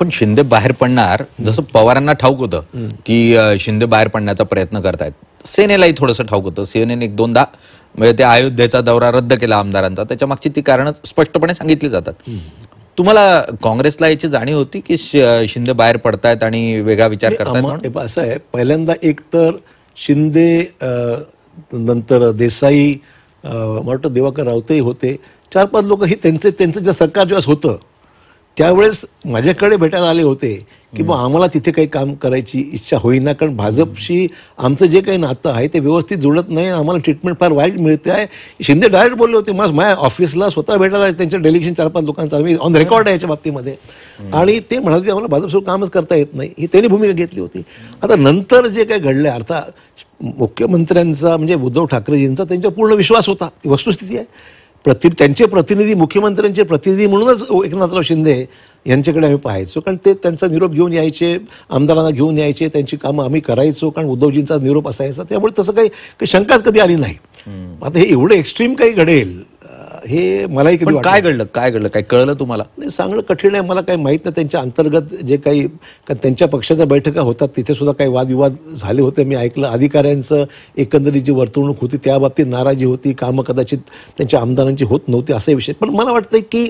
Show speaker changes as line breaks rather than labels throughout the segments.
पण शिंदे बाहेर पडणार जसं पवारांना ठाऊक होतं की शिंदे बाहेर पडण्याचा प्रयत्न करतायत सेनेलाही थोडंसं ठाऊक होतं सेनेने एक दोनदा म्हणजे ते अयोध्येचा दौरा रद्द केला आमदारांचा त्याच्या मागची ती कारण स्पष्टपणे सांगितली जातात तुम्हाला काँग्रेसला याची जाणीव होती की शिंदे बाहेर पडतायत आणि वेगळा विचार करतायत असं आहे पहिल्यांदा एक तर
शिंदे नंतर देसाई मला वाटतं देवाकर रावतेही होते चार पाच लोक हे त्यांचे त्यांचं ज्या सरकार जेव्हा होतं त्यावेळेस माझ्याकडे भेटायला आले होते की बा आम्हाला तिथे काही काम करायची इच्छा होईना कारण भाजपशी आमचं जे काही नातं आहे ते व्यवस्थित जुळत नाही आम्हाला ट्रीटमेंट फार वाईट मिळते आहे शिंदे डायरेक्ट बोलले होते मग माझ्या ऑफिसला स्वतः भेटायला त्यांच्या डेलिगेशन चार पाच लोकांचा आम्ही ऑन रेकॉर्ड आहे याच्या बाबतीमध्ये आणि ते म्हणाले की आम्हाला भाजपसोबत कामच करता येत नाही ही त्यांनी भूमिका घेतली होती आता नंतर जे काही घडले अर्थात मुख्यमंत्र्यांचा म्हणजे उद्धव ठाकरेजींचा त्यांच्यावर पूर्ण विश्वास होता वस्तुस्थिती आहे प्रति त्यांचे प्रतिनिधी मुख्यमंत्र्यांचे प्रतिनिधी म्हणूनच एकनाथराव शिंदे यांच्याकडे आम्ही पाहायचो कारण ते त्यांचा निरोप घेऊन यायचे आमदारांना घेऊन यायचे त्यांची कामं आम्ही करायचो कारण उद्धवजींचा निरोप असायचा त्यामुळे तसं काही शंकाच कधी आली नाही आता हे एवढं एक्स्ट्रीम काही घडेल
हे मलाही कधी काय घडलं काय घडलं काय कळलं तुम्हाला
नाही सांगणं कठीण आहे मला काही माहीत नाही त्यांच्या अंतर्गत जे काही त्यांच्या पक्षाच्या बैठका होतात तिथे सुद्धा काही वादविवाद झाले होते मी ऐकलं अधिकाऱ्यांचं एकंदरीत जी वर्तवणूक होती त्याबाबतीत नाराजी होती कामं कदाचित त्यांच्या आमदारांची होत नव्हती असा विषय पण मला वाटतं की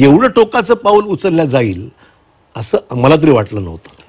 एवढं टोकाचं पाऊल उचललं जाईल असं मला तरी वाटलं नव्हतं